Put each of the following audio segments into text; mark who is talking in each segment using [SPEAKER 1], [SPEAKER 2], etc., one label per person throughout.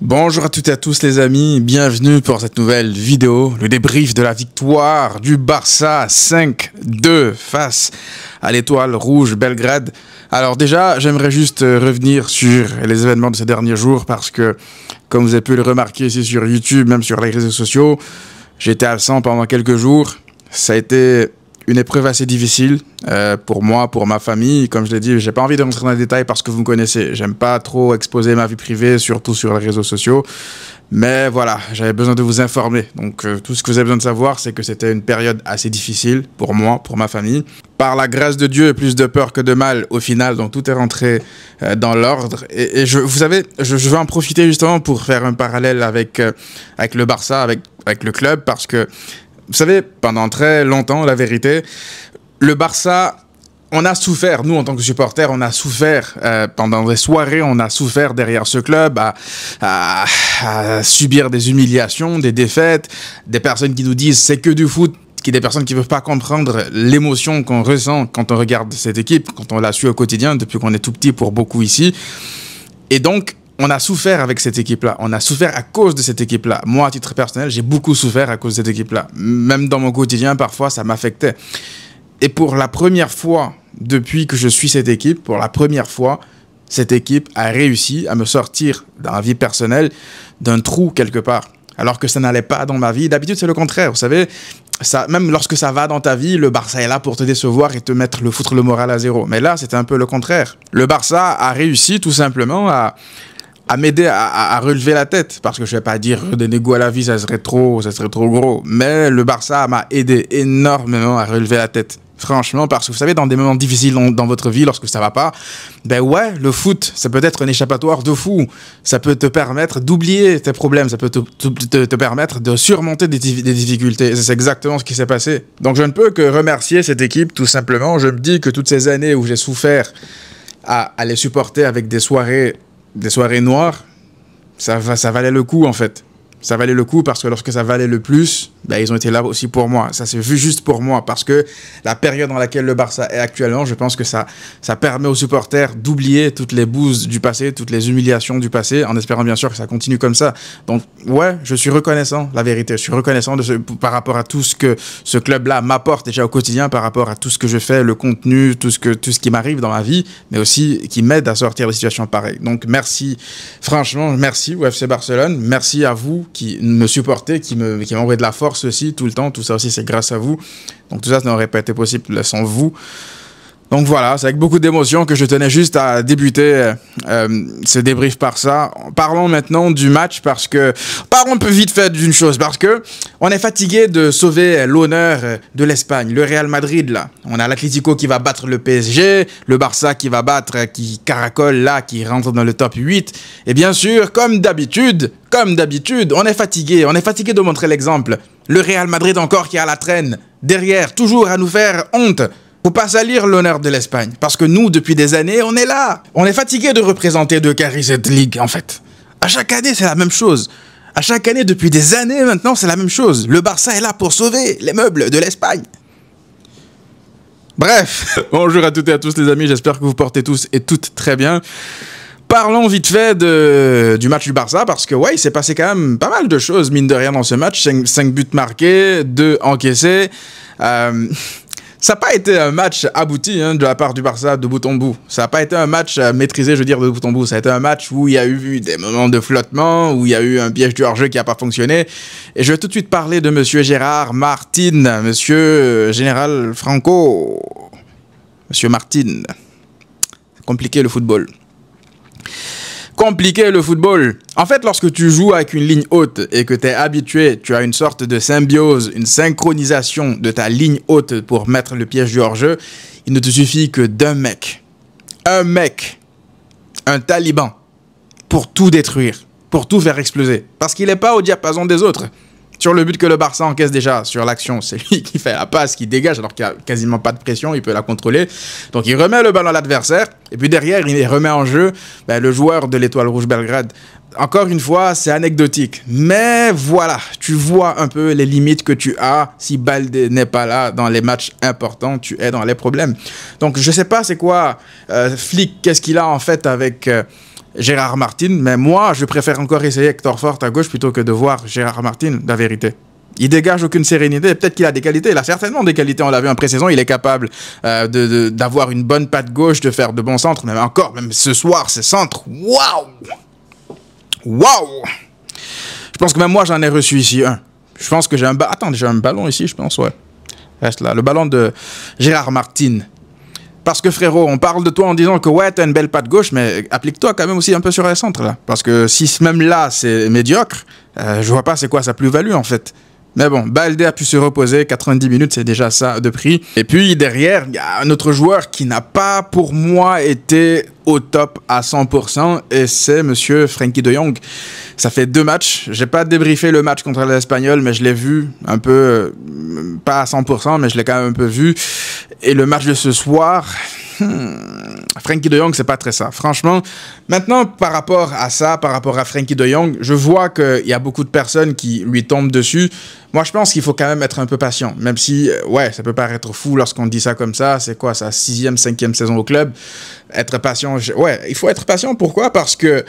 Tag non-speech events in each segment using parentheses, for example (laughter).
[SPEAKER 1] Bonjour à toutes et à tous les amis, bienvenue pour cette nouvelle vidéo, le débrief de la victoire du Barça 5-2 face à l'étoile rouge Belgrade. Alors déjà, j'aimerais juste euh, revenir sur les événements de ces derniers jours parce que, comme vous avez pu le remarquer ici sur YouTube, même sur les réseaux sociaux, j'étais absent pendant quelques jours. Ça a été une épreuve assez difficile euh, pour moi, pour ma famille. Comme je l'ai dit, j'ai pas envie de rentrer dans les détails parce que vous me connaissez. J'aime pas trop exposer ma vie privée, surtout sur les réseaux sociaux. Mais voilà, j'avais besoin de vous informer. Donc euh, tout ce que vous avez besoin de savoir, c'est que c'était une période assez difficile pour moi, pour ma famille. Par la grâce de Dieu, plus de peur que de mal au final, donc tout est rentré euh, dans l'ordre. Et, je, vous savez, je, je, vais en profiter justement pour faire un parallèle avec, avec le Barça, avec, avec le club, parce que vous savez, pendant très longtemps, la vérité, le Barça on a souffert, nous en tant que supporters, on a souffert euh, pendant des soirées, on a souffert derrière ce club à, à, subir des humiliations, des défaites, des personnes qui nous disent c'est que du foot, qui des personnes qui ne peuvent pas comprendre l'émotion qu'on ressent quand on regarde cette équipe, quand on la suit au quotidien depuis qu'on est tout petit pour beaucoup ici. Et donc on a souffert avec cette équipe-là. On a souffert à cause de cette équipe-là. Moi, à titre personnel, j'ai beaucoup souffert à cause de cette équipe-là. Même dans mon quotidien, parfois, ça m'affectait. Et pour la première fois depuis que je suis cette équipe, pour la première fois, cette équipe a réussi à me sortir dans la vie personnelle d'un trou quelque part. Alors que ça n'allait pas dans ma vie. D'habitude, c'est le contraire. Vous savez, même lorsque ça va dans ta vie, le Barça est là pour te décevoir et te mettre le foutre le moral à zéro. Mais là, c'était un peu le contraire. Le Barça a réussi tout simplement à, à m'aider à, relever la tête. Parce que je vais pas dire euh, des goût à la vie, ça serait trop, ça serait trop gros. Mais le Barça m'a aidé énormément à relever la tête. Franchement, parce que vous savez, dans des moments difficiles dans votre vie, lorsque ça va pas, ben ouais, le foot, ça peut être un échappatoire de fou. Ça peut te permettre d'oublier tes problèmes, ça peut te, permettre de surmonter des, des difficultés. C'est exactement ce qui s'est passé. Donc je ne peux que remercier cette équipe, tout simplement. Je me dis que toutes ces années où j'ai souffert à les supporter avec des soirées des soirées noires, ça, ça valait le coup en fait ça valait le coup parce que lorsque ça valait le plus, bah, ils ont été là aussi pour moi. Ça s'est vu juste pour moi parce que la période dans laquelle le Barça est actuellement, je pense que ça, ça permet aux supporters d'oublier toutes les bouses du passé, toutes les humiliations du passé, en espérant bien sûr que ça continue comme ça. Donc ouais, je suis reconnaissant, la vérité. Je suis reconnaissant par rapport à tout ce que ce club-là m'apporte déjà au quotidien, par rapport à tout ce que je fais, le contenu, tout ce, que, tout ce qui m'arrive dans ma vie, mais aussi qui m'aide à sortir des situations pareilles. Donc merci, franchement, merci au FC Barcelone, merci à vous qui me supportait, qui me de la force aussi tout le temps. Tout ça aussi, c'est grâce à vous. Donc tout ça, ça n'aurait pas été possible sans vous. Donc voilà, c'est avec beaucoup d'émotion que je tenais juste à débuter euh, euh, ce débrief par ça. Parlons maintenant du match parce que parlons un peu vite fait d'une chose parce que on est fatigué de sauver l'honneur de l'Espagne, le Real Madrid là. On a la Critico qui va battre le PSG, le Barça qui va battre qui caracole là qui rentre dans le top 8 et bien sûr comme d'habitude, comme d'habitude, on est fatigué, on est fatigué de montrer l'exemple. Le Real Madrid encore qui a la traîne derrière toujours à nous faire honte. Faut pas salir l'honneur de l'Espagne. Parce que nous, depuis des années, on est là. On est fatigué de représenter de carry cette ligue, en fait. À chaque année, c'est la même chose. À chaque année, depuis des années maintenant, c'est la même chose. Le Barça est là pour sauver les meubles de l'Espagne. Bref, (laughs) bonjour à toutes et à tous les amis, j'espère que vous portez tous et toutes très bien. Parlons vite fait de, du match du Barça, parce que ouais, il s'est passé quand même pas mal de choses, mine de rien, dans ce match. 5, buts marqués, 2 encaissés. Euh, (laughs) ça n'a pas été un match abouti hein, de la part du Barça de bout en bout. Ça n'a pas été un match euh, maîtrisé, je veux dire, de bout en bout. Ça a été un match où il y a eu des moments de flottement, où il y a eu un piège du hors-jeu qui n'a pas fonctionné. Et je vais tout de suite parler de Monsieur Gérard Martin, Monsieur euh, Général Franco, Monsieur Martin. Compliqué le football. Compliquer le football. En fait, lorsque tu joues avec une ligne haute et que tu es habitué, tu as une sorte de symbiose, une synchronisation de ta ligne haute pour mettre le piège du hors-jeu, il ne te suffit que d'un mec. Un mec. Un taliban. Pour tout détruire. Pour tout faire exploser. Parce qu'il n'est pas au diapason des autres. Sur le but que le Barça encaisse déjà, sur l'action, c'est lui qui fait la passe, qui dégage alors qu'il n'y a quasiment pas de pression, il peut la contrôler. Donc il remet le ballon à l'adversaire, et puis derrière, il remet en jeu ben, le joueur de l'Étoile Rouge Belgrade. Encore une fois, c'est anecdotique, mais voilà, tu vois un peu les limites que tu as si Balde n'est pas là dans les matchs importants, tu es dans les problèmes. Donc je sais pas c'est quoi euh, Flick, qu'est-ce qu'il a en fait avec... Euh, Gérard Martin, mais moi, je préfère encore essayer Hector Fort à gauche plutôt que de voir Gérard Martin, la vérité. Il dégage aucune sérénité. Peut-être qu'il a des qualités. Il a certainement des qualités. On l'a vu en pré-saison. Il est capable euh, d'avoir une bonne patte gauche, de faire de bons centres. Mais encore, même ce soir, ses centres. Waouh Waouh Je pense que même moi, j'en ai reçu ici un. Je pense que j'ai un j'ai un ballon ici, je pense, ouais. Reste là. Le ballon de Gérard Martin. Parce que frérot, on parle de toi en disant que ouais, t'as une belle patte gauche, mais applique-toi quand même aussi un peu sur les centres là. Parce que si même là c'est médiocre, euh, je vois pas c'est quoi sa plus-value en fait. Mais bon, Balde a pu se reposer, 90 minutes, c'est déjà ça de prix. Et puis derrière, il y a un autre joueur qui n'a pas pour moi été au top à 100% et c'est monsieur Frankie de Jong. Ça fait deux matchs, j'ai pas débriefé le match contre l'Espagnol mais je l'ai vu un peu euh, pas à 100% mais je l'ai quand même un peu vu. Et le match de ce soir, Hmm. Frankie de Jong, c'est pas très ça. Franchement, maintenant, par rapport à ça, par rapport à Frankie de Jong, je vois qu'il y a beaucoup de personnes qui lui tombent dessus. Moi, je pense qu'il faut quand même être un peu patient, même si, euh, ouais, ça peut paraître fou lorsqu'on dit ça comme ça. C'est quoi, sa sixième, cinquième saison au club Être patient, ouais, il faut être patient. Pourquoi Parce que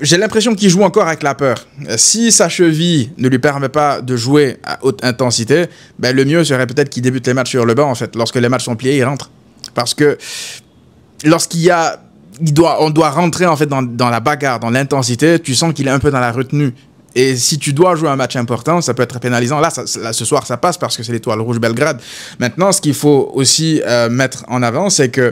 [SPEAKER 1] j'ai l'impression qu'il joue encore avec la peur. Euh, si sa cheville ne lui permet pas de jouer à haute intensité, ben le mieux serait peut-être qu'il débute les matchs sur le banc, en fait. Lorsque les matchs sont pliés, il rentre. Parce que lorsqu'il y a. Il doit, on doit rentrer en fait dans, la bagarre, dans l'intensité, tu sens qu'il est un peu dans la retenue. Et si tu dois jouer un match important, ça peut être pénalisant. Là, ce soir, ça passe parce que c'est l'étoile rouge Belgrade. Maintenant, ce qu'il faut aussi euh, mettre en avant, c'est que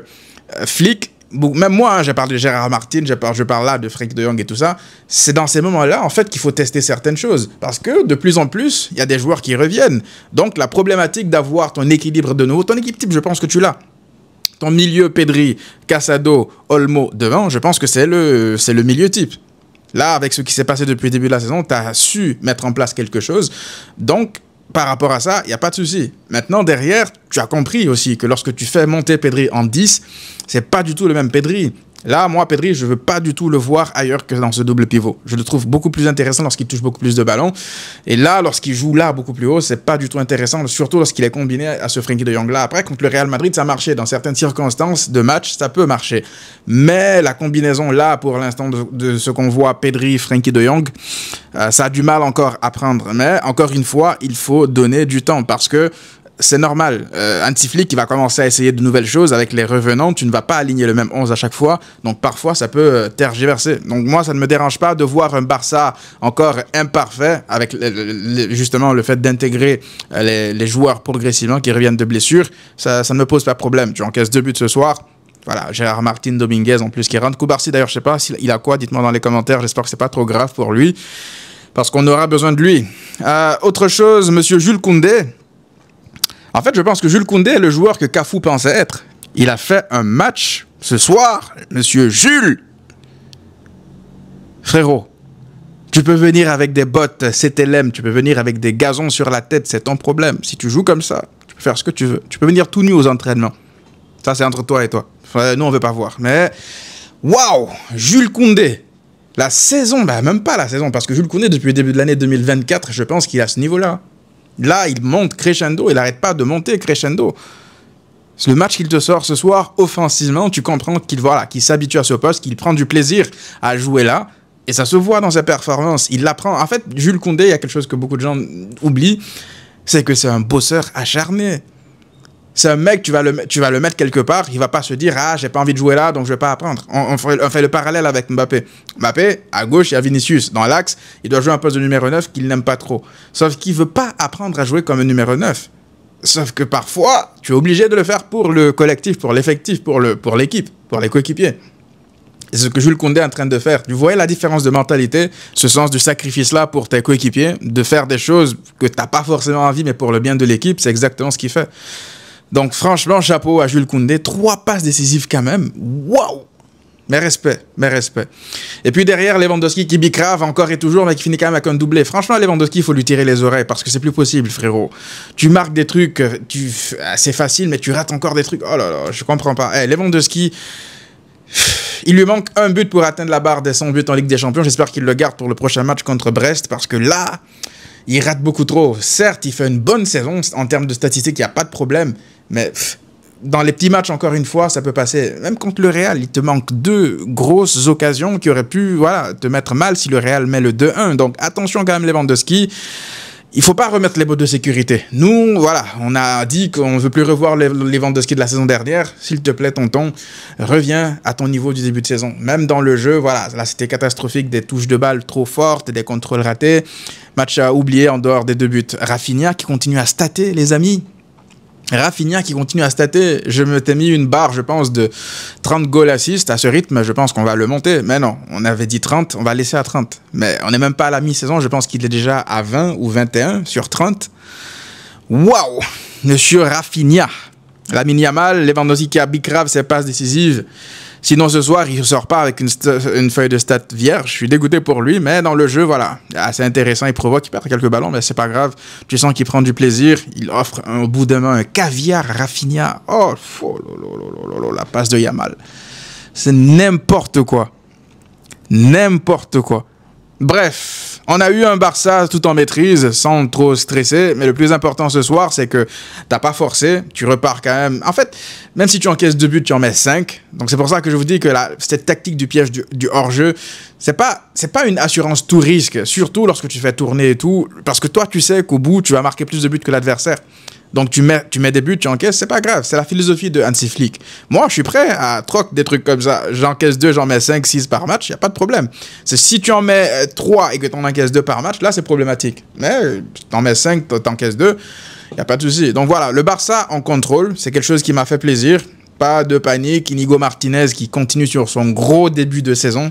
[SPEAKER 1] euh, Flick, même moi, j'ai hein, je parle de Gérard Martin, je parle, je parle là de Frick de Jong et tout ça, c'est dans ces moments-là, en fait, qu'il faut tester certaines choses. Parce que de plus en plus, il y a des joueurs qui reviennent. Donc, la problématique d'avoir ton équilibre de nouveau, ton équipe type, je pense que tu l'as ton milieu Pedri, Casado, Olmo devant, je pense que c'est le, le milieu type. Là, avec ce qui s'est passé depuis le début de la saison, tu as su mettre en place quelque chose. Donc, par rapport à ça, il n'y a pas de souci. Maintenant, derrière, tu as compris aussi que lorsque tu fais monter Pedri en 10, c'est pas du tout le même Pedri. Là, moi, Pedri, je ne veux pas du tout le voir ailleurs que dans ce double pivot. Je le trouve beaucoup plus intéressant lorsqu'il touche beaucoup plus de ballons. Et là, lorsqu'il joue là beaucoup plus haut, ce n'est pas du tout intéressant, surtout lorsqu'il est combiné à ce Frenkie de Jong là. Après, contre le Real Madrid, ça marchait. Dans certaines circonstances de match, ça peut marcher. Mais la combinaison là, pour l'instant, de, ce qu'on voit, Pedri, Frenkie de Jong, euh, ça a du mal encore à prendre. Mais encore une fois, il faut donner du temps parce que c'est normal. Euh, un qui va commencer à essayer de nouvelles choses avec les revenants, tu ne vas pas aligner le même 11 à chaque fois. Donc parfois, ça peut euh, tergiverser. Donc moi, ça ne me dérange pas de voir un Barça encore imparfait avec justement le fait d'intégrer euh, les, joueurs progressivement qui reviennent de blessure, Ça, ne me pose pas de problème. Tu encaisses deux buts ce soir. Voilà, Gérard Martin Dominguez en plus qui rentre. Koubarsi d'ailleurs, je sais pas s'il a quoi, dites-moi dans les commentaires, j'espère que c'est pas trop grave pour lui, parce qu'on aura besoin de lui. Euh, autre chose, monsieur Jules Koundé, en fait, je pense que Jules Koundé est le joueur que Cafou pensait être. Il a fait un match ce soir, monsieur Jules. Frérot, tu peux venir avec des bottes, c'est LM, tu peux venir avec des gazons sur la tête, c'est ton problème. Si tu joues comme ça, tu peux faire ce que tu veux. Tu peux venir tout nu aux entraînements. Ça, c'est entre toi et toi. nous, on veut pas voir. Mais, waouh, Jules Koundé. La saison, bah, même pas la saison, parce que Jules Koundé, depuis le début de l'année 2024, je pense qu'il à ce niveau-là. Là, il monte crescendo, il n'arrête pas de monter crescendo. C'est Le match qu'il te sort ce soir, offensivement, tu comprends qu'il voilà, qu'il s'habitue à ce poste, qu'il prend du plaisir à jouer là. Et ça se voit dans sa performance. Il l'apprend. En fait, Jules Condé, il y a quelque chose que beaucoup de gens oublient, c'est que c'est un bosseur acharné c'est un mec, tu vas, le, tu vas le mettre quelque part, il va pas se dire Ah, j'ai pas envie de jouer là, donc je vais pas apprendre. On, fait, le parallèle avec Mbappé. Mbappé, à gauche, il y a Vinicius. Dans l'axe, il doit jouer un poste de numéro 9 qu'il n'aime pas trop. Sauf qu'il veut pas apprendre à jouer comme un numéro 9. Sauf que parfois, tu es obligé de le faire pour le collectif, pour l'effectif, pour l'équipe, le, pour, pour les coéquipiers. C'est ce que Jules Condé est en train de faire. Tu vois la différence de mentalité, ce sens du sacrifice-là pour tes coéquipiers, de faire des choses que tu n'as pas forcément envie, mais pour le bien de l'équipe, c'est exactement ce qu'il fait. Donc franchement, chapeau à Jules Koundé. Trois passes décisives quand même. Waouh Mais respect, mais respect. Et puis derrière, Lewandowski qui bicrave encore et toujours, mais qui finit quand même avec un doublé. Franchement, Lewandowski, il faut lui tirer les oreilles parce que c'est plus possible, frérot. Tu marques des trucs, euh, tu... Ah, c'est facile, mais tu rates encore des trucs. Oh là là, je comprends pas. Hey, eh, Lewandowski... Il lui manque un but pour atteindre la barre des 100 buts en Ligue des Champions. J'espère qu'il le garde pour le prochain match contre Brest parce que là, il rate beaucoup trop. Certes, il fait une bonne saison en termes de statistiques, il n'y a pas de problème, mais dans les petits matchs, encore une fois, ça peut passer. Même contre le Real, il te manque deux grosses occasions qui auraient pu voilà, te mettre mal si le Real met le 2-1. Donc attention quand même, Lewandowski il faut pas remettre les bottes de sécurité. Nous, voilà, on a dit qu'on ne veut plus revoir les, ventes de ski de la saison dernière. S'il te plaît, tonton, reviens à ton niveau du début de saison. Même dans le jeu, voilà, là c'était catastrophique, des touches de balles trop fortes, des contrôles ratés. Match à oublier en dehors des deux buts. Rafinha qui continue à stater, les amis. Rafinha qui continue à stater. Je me t'ai mis une barre, je pense, de 30 goals assists. À ce rythme, je pense qu'on va le monter. Mais non, on avait dit 30, on va laisser à 30. Mais on n'est même pas à la mi-saison. Je pense qu'il est déjà à 20 ou 21 sur 30. Waouh Monsieur Rafinha Lamine Yamal, Lewandowski qui arbitrave ses passes décisives. Sinon, ce soir, il ne sort pas avec une, feuille de stat vierge. Je suis dégoûté pour lui, mais dans le jeu, voilà, C'est intéressant. Il provoque, il perd quelques ballons, mais c'est pas grave. Tu sens qu'il prend du plaisir. Il offre un, au bout de main un caviar raffinia. Oh, oh la passe de Yamal. C'est n'importe quoi. N'importe quoi. Bref, on a eu un Barça tout en maîtrise, sans trop stresser, mais le plus important ce soir, c'est que t'as pas forcé, tu repars quand même. En fait, même si tu encaisses deux buts, tu en mets cinq. Donc c'est pour ça que je vous dis que cette tactique du piège du, hors-jeu, c'est pas, c'est pas une assurance tout risque, surtout lorsque tu fais tourner et tout, parce que toi, tu sais qu'au bout, tu vas marquer plus de buts que l'adversaire. Donc tu mets, tu mets des buts, tu encaisses, c'est pas grave. C'est la philosophie de Hansi Flick. Moi, je suis prêt à troc des trucs comme ça. J'encaisse deux j'en mets 5, 6 par match, il a pas de problème. C'est si tu en mets euh, trois et que tu en encaisses deux par match, là, c'est problématique. Mais euh, tu en mets 5, tu encaisses deux il a pas de souci. Donc voilà, le Barça en contrôle, c'est quelque chose qui m'a fait plaisir. Pas de panique. Inigo Martinez qui continue sur son gros début de saison.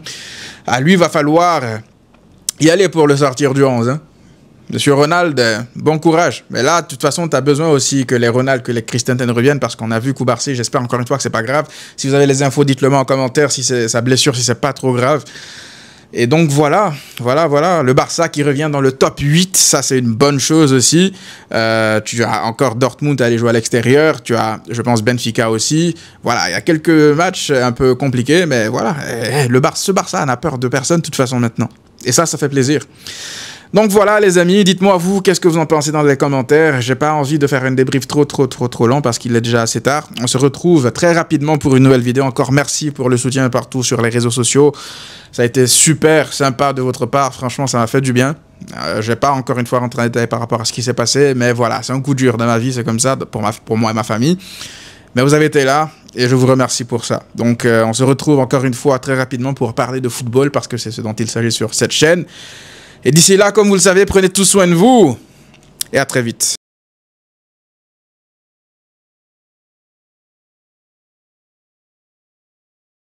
[SPEAKER 1] À lui, va falloir y aller pour le sortir du 11. Monsieur Ronald, euh, bon courage. Mais là, de toute façon, tu as besoin aussi que les Ronald, que les Christensen reviennent parce qu'on a vu Koubarsi. J'espère encore une fois que c'est pas grave. Si vous avez les infos, dites-le moi en commentaire si c'est sa blessure, si c'est pas trop grave. Et donc voilà, voilà, voilà. Le Barça qui revient dans le top 8, ça c'est une bonne chose aussi. Euh, tu as encore Dortmund à aller jouer à l'extérieur. Tu as, je pense, Benfica aussi. Voilà, il y a quelques matchs un peu compliqués, mais voilà. Eh, le ce Barça n'a peur de personne de toute façon maintenant. Et ça, ça fait plaisir. Donc voilà, les amis, dites-moi vous qu'est-ce que vous en pensez dans les commentaires. J'ai pas envie de faire une débrief trop, trop, trop, trop long parce qu'il est déjà assez tard. On se retrouve très rapidement pour une nouvelle vidéo. Encore merci pour le soutien partout sur les réseaux sociaux. Ça a été super sympa de votre part. Franchement, ça m'a fait du bien. Euh, je pas encore une fois rentré en détail par rapport à ce qui s'est passé, mais voilà, c'est un coup dur dans ma vie, c'est comme ça pour, pour moi et ma famille. Mais vous avez été là et je vous remercie pour ça. Donc euh, on se retrouve encore une fois très rapidement pour parler de football parce que c'est ce dont il s'agit sur cette chaîne. Et d'ici là, comme vous le savez, prenez tout soin de vous et à très vite.